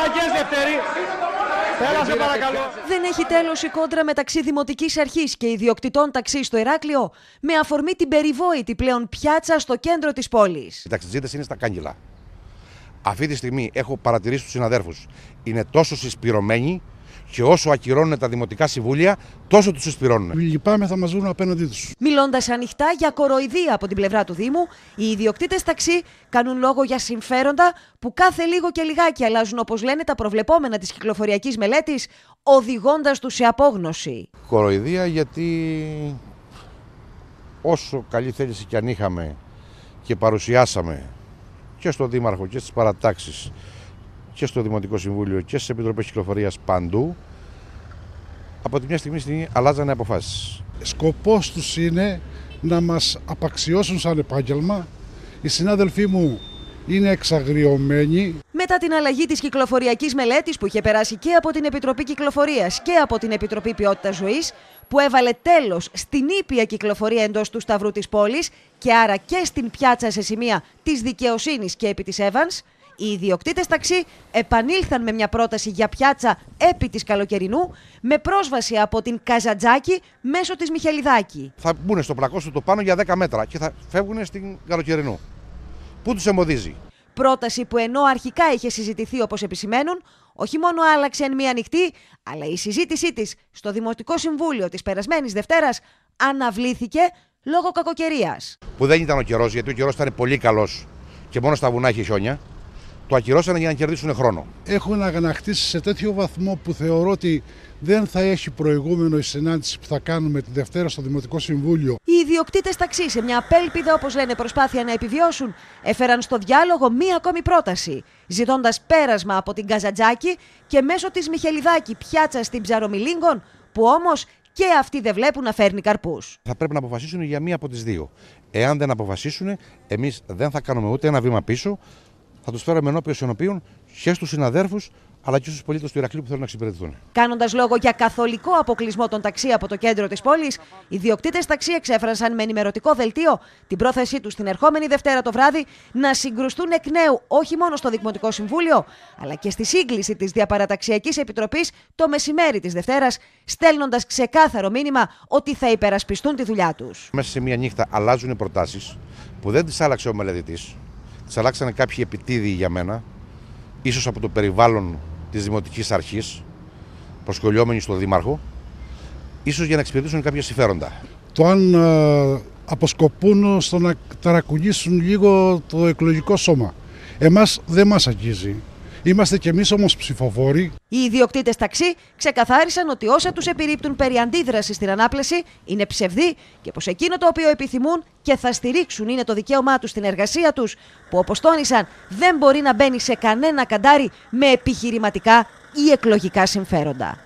μαγιές Δευτέρη. Πέρασε παρακαλώ. Δεν έχει τέλος η κόντρα μεταξύ δημοτικής αρχής και ιδιοκτητών ταξί στο Ηράκλειο, με αφορμή την περιβόητη πλέον πιάτσα στο κέντρο της πόλης. Οι είναι στα κάγκελα. Αυτή τη στιγμή έχω παρατηρήσει τους συναδέρφους. Είναι τόσο συσπηρωμένοι και όσο ακυρώνουν τα δημοτικά συμβούλια, τόσο τους συσπηρώνουν. Λυπάμαι, θα μας βρουν απέναντί τους. Μιλώντας ανοιχτά για κοροϊδία από την πλευρά του Δήμου, οι ιδιοκτήτες ταξί κάνουν λόγο για συμφέροντα που κάθε λίγο και λιγάκι αλλάζουν, όπως λένε τα προβλεπόμενα της κυκλοφοριακής μελέτης, οδηγώντας τους σε απόγνωση. Κοροϊδία γιατί όσο καλή θέληση και αν είχαμε και παρουσιάσαμε και στον Δήμαρχο και στις παρατάξεις και στο Δημοτικό Συμβούλιο και στις Επιτροπές Κυκλοφορίας παντού. Από τη μια στιγμή στην άλλη αλλάζανε αποφάσεις. Σκοπός τους είναι να μας απαξιώσουν σαν επάγγελμα. Οι συνάδελφοί μου είναι εξαγριωμένοι. Μετά την αλλαγή της κυκλοφοριακής μελέτης που είχε περάσει και από την Επιτροπή Κυκλοφορίας και από την Επιτροπή Ποιότητας Ζωής, που έβαλε τέλος στην ήπια κυκλοφορία εντός του Σταυρού της πόλης και άρα και στην πιάτσα σε σημεία της δικαιοσύνης και επί της Evans, οι ιδιοκτήτες ταξί επανήλθαν με μια πρόταση για πιάτσα επί της καλοκαιρινού με πρόσβαση από την Καζατζάκη μέσω της Μιχελιδάκη. Θα μπουν στο πλακόστο το πάνω για 10 μέτρα και θα φεύγουν στην καλοκαιρινού. Πού τους εμποδίζει. Πρόταση που ενώ αρχικά είχε συζητηθεί όπως οπω όχι μόνο άλλαξε εν μία νυχτή, αλλά η συζήτησή της, στο Δημοτικό Συμβούλιο της περασμένης Δευτέρας, αναβλήθηκε λόγω κακοκαιρίας. Που δεν ήταν ο καιρός γιατί ο καιρός ήταν πολύ καλός και μόνο στα βουνά είχε χιόνια το ακυρώσανε για να κερδίσουν χρόνο. Έχουν ανακτήσει σε τέτοιο βαθμό που θεωρώ ότι δεν θα έχει προηγούμενο η συνάντηση που θα κάνουμε τη Δευτέρα στο Δημοτικό Συμβούλιο. Οι ιδιοκτήτες ταξί, σε μια απέλπιδα, όπως λένε, προσπάθεια να επιβιώσουν, έφεραν στο διάλογο μία ακόμη πρόταση. Ζητώντας πέρασμα από την Καζατζάκη και μέσω της Μιχελιδάκη πιάτσα στην Ψαρομιλίγκον, που όμως και αυτοί δεν βλέπουν να φέρνει καρπούς. Θα πρέπει να αποφασίσουν για μία από τις δύο. Εάν δεν αποφασίσουν, εμείς δεν θα κάνουμε ούτε ένα βήμα πίσω θα τους φέραμε ενώπιον των και στους συναδέρφους αλλά και στους πολίτες του Ηρακλείου που θέλουν να εξυπηρετηθούν. Κάνοντας λόγο για καθολικό αποκλεισμό των ταξί από το κέντρο της πόλης, οι διοκτήτες ταξί εξέφρασαν με ενημερωτικό δελτίο την πρόθεσή τους την ερχόμενη Δευτέρα το βράδυ να συγκρουστούν εκ νέου όχι μόνο στο Δημοτικό Συμβούλιο, αλλά και στη σύγκληση της Διαπαραταξιακής Επιτροπής το μεσημέρι της Δευτέρας, στέλνοντας ξεκάθαρο μήνυμα ότι θα υπερασπιστούν τη δουλειά τους. Μέσα σε μία νύχτα αλλάζουν οι προτάσεις που δεν τις άλλαξε ο μελετητής, Τις αλλάξανε κάποιοι επιτίδιοι για μένα, ίσως από το περιβάλλον της Δημοτικής Αρχής, προσκολιόμενοι στον Δήμαρχο, ίσως για να εξυπηρετήσουν κάποια συμφέροντα. Το αν ε, αποσκοπούν στο να ταρακουνήσουν λίγο το εκλογικό σώμα. Εμάς δεν μας αγγίζει. Είμαστε κι εμείς όμως ψηφοφόροι. Οι ιδιοκτήτες ταξί ξεκαθάρισαν ότι όσα τους επιρρύπτουν περί αντίδρασης στην ανάπλαση είναι ψευδή και πως εκείνο το οποίο επιθυμούν και θα στηρίξουν είναι το δικαίωμά τους στην εργασία τους, που όπως τόνισαν δεν μπορεί να μπαίνει σε κανένα καντάρι με επιχειρηματικά ή εκλογικά συμφέροντα.